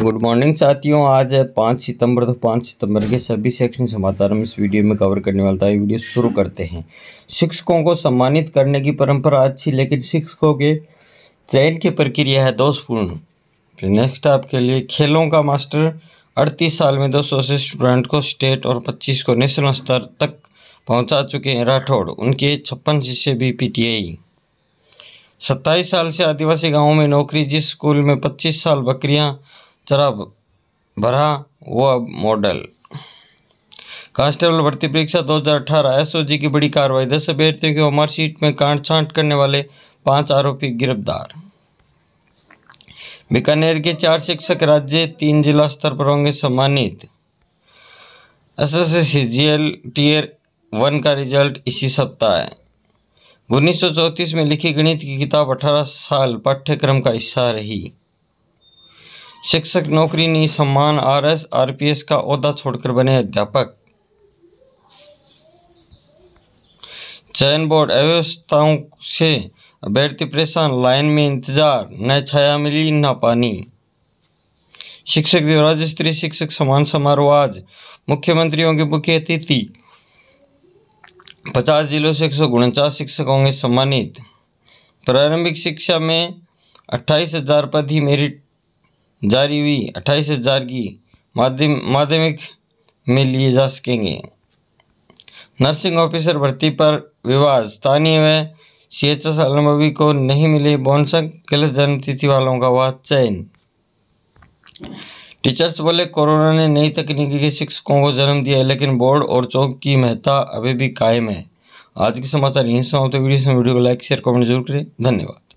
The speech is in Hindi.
गुड मॉर्निंग साथियों आज है पाँच सितंबर तो पाँच सितंबर के सभी सेक्शन समाचार हम इस वीडियो में कवर करने वाला था वीडियो शुरू करते हैं शिक्षकों को सम्मानित करने की परंपरा अच्छी लेकिन शिक्षकों के चयन की प्रक्रिया है दोषपूर्ण फिर नेक्स्ट आपके लिए खेलों का मास्टर अड़तीस साल में दो सौ से स्टूडेंट को स्टेट और पच्चीस को नेशनल स्तर तक पहुँचा चुके हैं राठौड़ उनके छप्पन शिष्य भी पी सत्ताईस साल से आदिवासी गांवों में नौकरी जिस स्कूल में पच्चीस साल बकरियां तरफ भरा वह मॉडल कांस्टेबल भर्ती परीक्षा 2018 हजार की बड़ी कार्रवाई दस अभ्यर्थियों की मार्कशीट में कांट छांट करने वाले पांच आरोपी गिरफ्तार बीकानेर के चार शिक्षक राज्य तीन जिला स्तर पर होंगे सम्मानित S S C G L tier one का रिजल्ट इसी सप्ताह है उन्नीस में लिखी गणित की किताब 18 साल पाठ्यक्रम का हिस्सा रही शिक्षक नौकरी नहीं सम्मान आरएस आरपीएस का अहदा छोड़कर बने अध्यापक चयन बोर्ड अव्यवस्थाओं से अभ्यर्थी परेशान लाइन में इंतजार न छाया मिली न पानी शिक्षक दिवस राज्य स्तरीय शिक्षक सम्मान समारोह आज मुख्यमंत्रियों के मुख्य अतिथि पचास जिलों से एक सौ उनचास शिक्षक होंगे सम्मानित प्रारंभिक शिक्षा में अट्ठाईस हजार पद ही मेरिट जारी हुई अट्ठाईस हजार की माध्यमिक में लिए जा सकेंगे नर्सिंग ऑफिसर भर्ती पर विवाद स्थानीय व सी एच एस आलमवी को नहीं मिले बोनसंग गलत जन्मतिथि वालों का हुआ चयन टीचर्स बोले कोरोना ने नई तकनीकी के शिक्षकों को जन्म दिया है लेकिन बोर्ड और चौक की महत्ता अभी भी कायम है आज के समाचार यहीं समाप्त वीडियो से वीडियो को लाइक शेयर कमेंट जरूर करें धन्यवाद